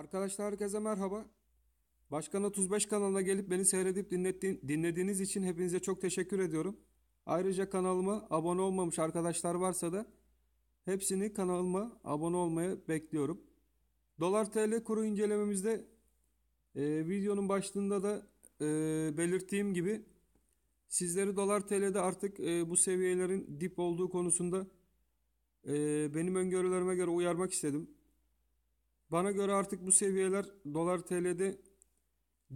Arkadaşlar herkese merhaba. Başkan 35 kanalına gelip beni seyredip dinlediğiniz için hepinize çok teşekkür ediyorum. Ayrıca kanalıma abone olmamış arkadaşlar varsa da hepsini kanalıma abone olmaya bekliyorum. Dolar TL kuru incelememizde e, videonun başlığında da e, belirttiğim gibi sizleri dolar TL'de artık e, bu seviyelerin dip olduğu konusunda e, benim öngörülerime göre uyarmak istedim. Bana göre artık bu seviyeler dolar TL'de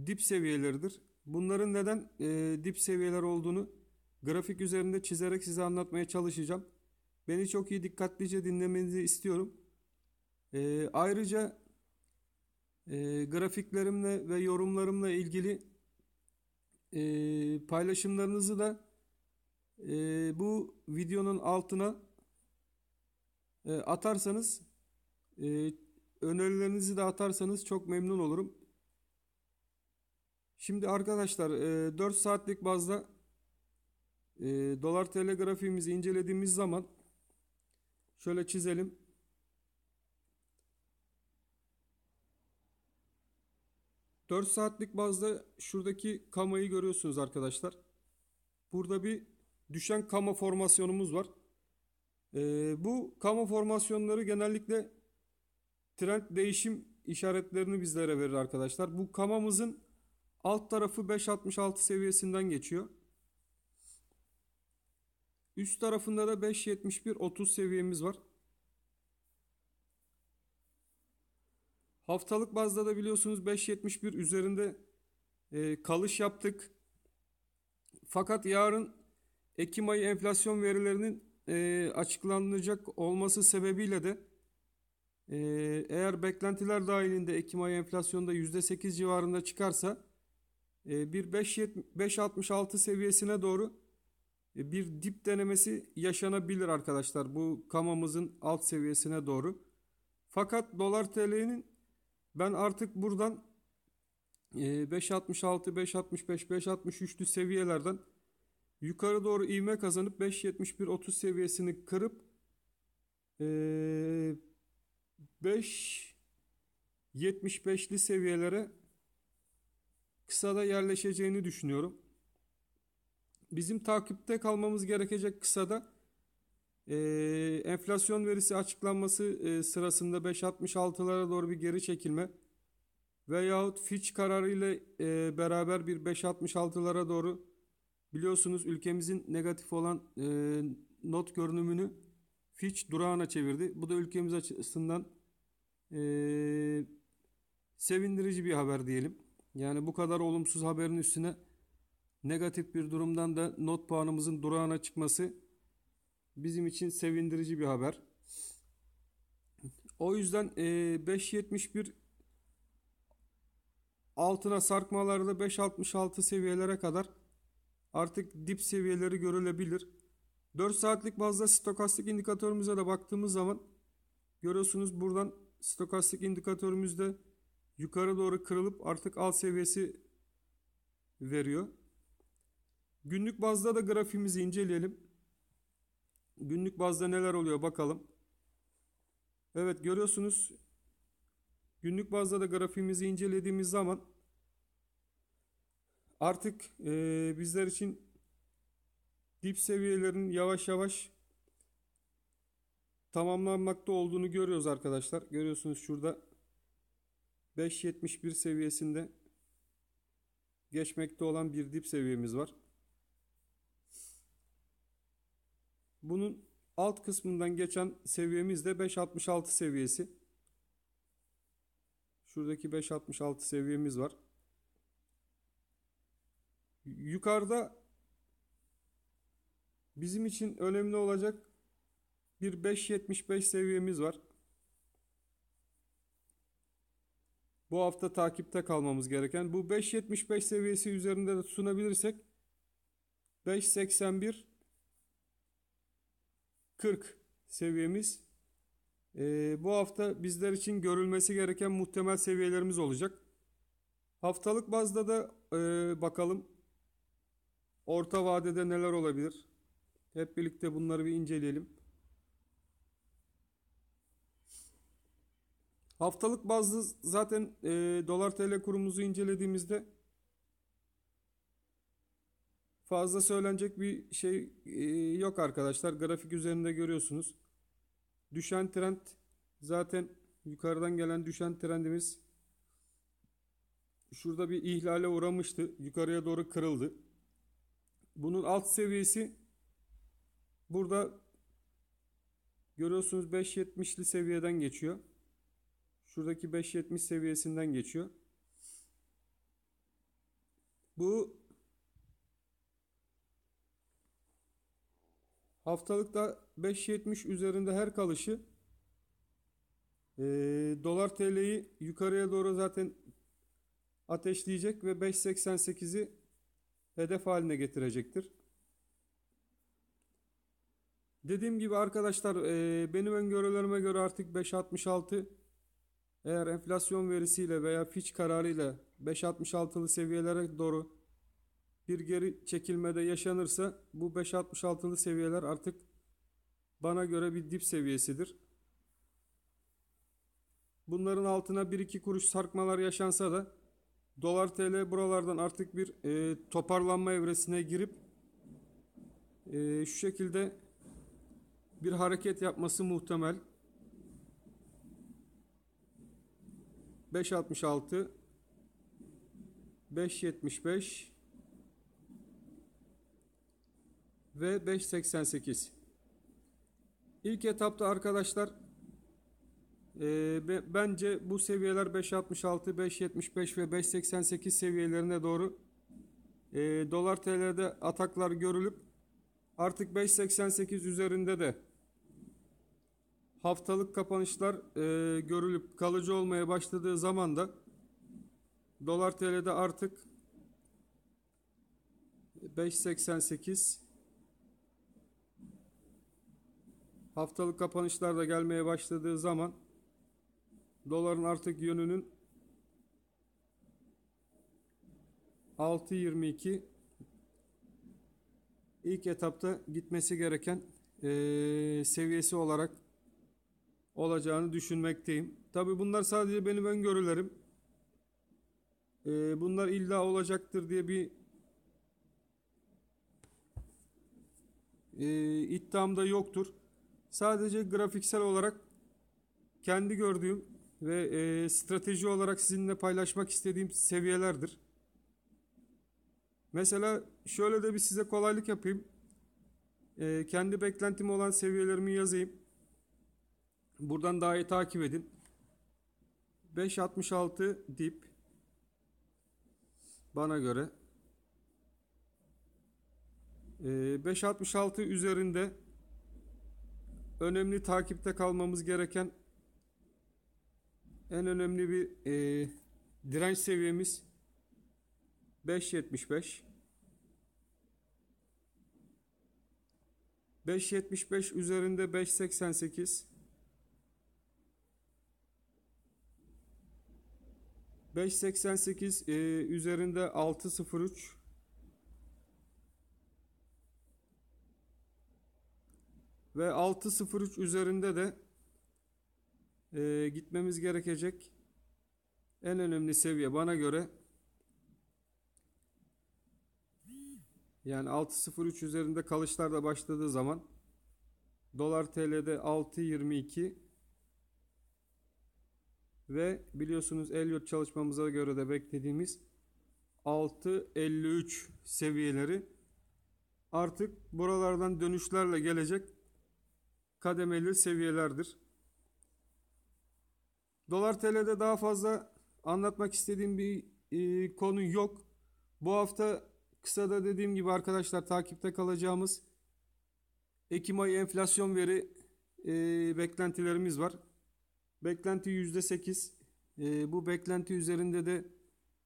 dip seviyeleridir. Bunların neden e, dip seviyeler olduğunu grafik üzerinde çizerek size anlatmaya çalışacağım. Beni çok iyi dikkatlice dinlemenizi istiyorum. E, ayrıca e, grafiklerimle ve yorumlarımla ilgili e, paylaşımlarınızı da e, bu videonun altına e, atarsanız e, Önerilerinizi de atarsanız çok memnun olurum. Şimdi arkadaşlar 4 e, saatlik bazda e, dolar tl grafiğimizi incelediğimiz zaman şöyle çizelim. Dört saatlik bazda şuradaki kamayı görüyorsunuz arkadaşlar. Burada bir düşen kama formasyonumuz var. Ee, bu kama formasyonları genellikle trend değişim işaretlerini bizlere verir arkadaşlar. Bu kamamızın alt tarafı 5.66 seviyesinden geçiyor. Üst tarafında da 5.71-30 seviyemiz var. Haftalık bazda da biliyorsunuz 5.71 üzerinde e, kalış yaptık. Fakat yarın Ekim ayı enflasyon verilerinin e, açıklanacak olması sebebiyle de ee, eğer beklentiler dahilinde Ekim ayı enflasyonda %8 civarında çıkarsa e, bir 5.66 seviyesine doğru e, bir dip denemesi yaşanabilir arkadaşlar. Bu kamamızın alt seviyesine doğru. Fakat dolar TL'nin ben artık buradan 5.66, 5.65, 5.63'lü seviyelerden yukarı doğru ivme kazanıp 5.71-30 seviyesini kırıp ee, 75 75'li seviyelere kısada yerleşeceğini düşünüyorum. Bizim takipte kalmamız gerekecek kısada e, enflasyon verisi açıklanması e, sırasında 5.66'lara doğru bir geri çekilme veyahut Fitch kararı ile e, beraber bir 5.66'lara doğru biliyorsunuz ülkemizin negatif olan e, not görünümünü Fitch durağına çevirdi. Bu da ülkemiz açısından e, sevindirici bir haber diyelim. Yani bu kadar olumsuz haberin üstüne negatif bir durumdan da not puanımızın durağına çıkması bizim için sevindirici bir haber. O yüzden 5.71 e, altına sarkmalarda 5.66 seviyelere kadar artık dip seviyeleri görülebilir. 4 saatlik bazda stokastik indikatörümüze de baktığımız zaman görüyorsunuz buradan stokastik indikatörümüzde yukarı doğru kırılıp artık alt seviyesi veriyor. Günlük bazda da grafimizi inceleyelim. Günlük bazda neler oluyor bakalım. Evet görüyorsunuz günlük bazda da grafimizi incelediğimiz zaman artık e, bizler için dip seviyelerin yavaş yavaş tamamlanmakta olduğunu görüyoruz arkadaşlar. Görüyorsunuz şurada 5.71 seviyesinde geçmekte olan bir dip seviyemiz var. Bunun alt kısmından geçen seviyemiz de 5.66 seviyesi. Şuradaki 5.66 seviyemiz var. Yukarıda bizim için önemli olacak bir 5.75 seviyemiz var. Bu hafta takipte kalmamız gereken. Bu 5.75 seviyesi üzerinde de tutunabilirsek 5.81 40 seviyemiz. Ee, bu hafta bizler için görülmesi gereken muhtemel seviyelerimiz olacak. Haftalık bazda da e, bakalım orta vadede neler olabilir. Hep birlikte bunları bir inceleyelim. Haftalık bazlı zaten e, dolar tl kurumuzu incelediğimizde fazla söylenecek bir şey e, yok arkadaşlar. Grafik üzerinde görüyorsunuz. Düşen trend zaten yukarıdan gelen düşen trendimiz şurada bir ihlale uğramıştı. Yukarıya doğru kırıldı. Bunun alt seviyesi burada görüyorsunuz 5.70'li seviyeden geçiyor. Şuradaki 5.70 seviyesinden geçiyor. Bu haftalıkta 5.70 üzerinde her kalışı e, dolar TL'yi yukarıya doğru zaten ateşleyecek ve 5.88'i hedef haline getirecektir. Dediğim gibi arkadaşlar e, benim öngörülerime göre artık 5.66 eğer enflasyon verisiyle veya fiç kararıyla 5.66'lı seviyelere doğru bir geri çekilmede yaşanırsa bu 5.66'lı seviyeler artık bana göre bir dip seviyesidir. Bunların altına 1-2 kuruş sarkmalar yaşansa da dolar tl buralardan artık bir e, toparlanma evresine girip e, şu şekilde bir hareket yapması muhtemel. 5.66 5.75 ve 5.88 İlk etapta arkadaşlar e, bence bu seviyeler 5.66, 5.75 ve 5.88 seviyelerine doğru e, dolar TL'de ataklar görülüp artık 5.88 üzerinde de haftalık kapanışlar e, görülüp kalıcı olmaya başladığı zaman da dolar TL'de artık 5.88 haftalık kapanışlar da gelmeye başladığı zaman doların artık yönünün 6.22 ilk etapta gitmesi gereken e, seviyesi olarak olacağını düşünmekteyim. Tabi bunlar sadece benim öngörülerim. Ee, bunlar illa olacaktır diye bir e, iddiam da yoktur. Sadece grafiksel olarak kendi gördüğüm ve e, strateji olarak sizinle paylaşmak istediğim seviyelerdir. Mesela şöyle de bir size kolaylık yapayım. E, kendi beklentim olan seviyelerimi yazayım. Buradan daha iyi takip edin. 5.66 dip bana göre. 5.66 ee, üzerinde önemli takipte kalmamız gereken en önemli bir e, direnç seviyemiz 5.75 5.75 üzerinde 5.88 588 e, üzerinde 603 ve 603 üzerinde de e, gitmemiz gerekecek en önemli seviye bana göre yani 6.03 üzerinde kalışlar da başladığı zaman dolar TL'de 6.22 ve biliyorsunuz Elliot çalışmamıza göre de beklediğimiz 6.53 seviyeleri artık buralardan dönüşlerle gelecek kademeli seviyelerdir. Dolar TL'de daha fazla anlatmak istediğim bir e, konu yok. Bu hafta kısa da dediğim gibi arkadaşlar takipte kalacağımız Ekim ayı enflasyon veri e, beklentilerimiz var. Beklenti yüzde sekiz. Ee, bu beklenti üzerinde de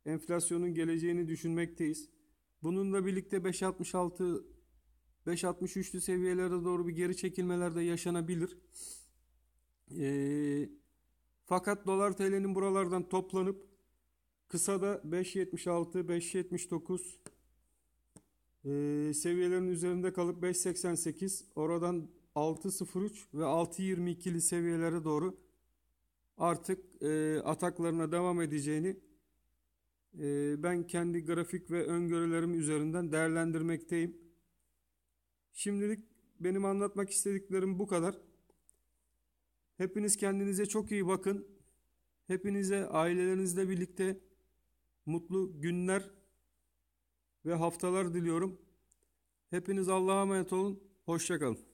enflasyonun geleceğini düşünmekteyiz. Bununla birlikte 5.66 5.63'lü seviyelere doğru bir geri çekilmeler de yaşanabilir. E, fakat dolar TL'nin buralardan toplanıp kısa da 5.76 5.79 e, seviyelerin üzerinde kalıp 5.88 oradan 6.03 ve 6.22'li seviyelere doğru artık e, ataklarına devam edeceğini e, ben kendi grafik ve öngörülerim üzerinden değerlendirmekteyim. Şimdilik benim anlatmak istediklerim bu kadar. Hepiniz kendinize çok iyi bakın. Hepinize ailelerinizle birlikte mutlu günler ve haftalar diliyorum. Hepiniz Allah'a emanet olun. Hoşçakalın.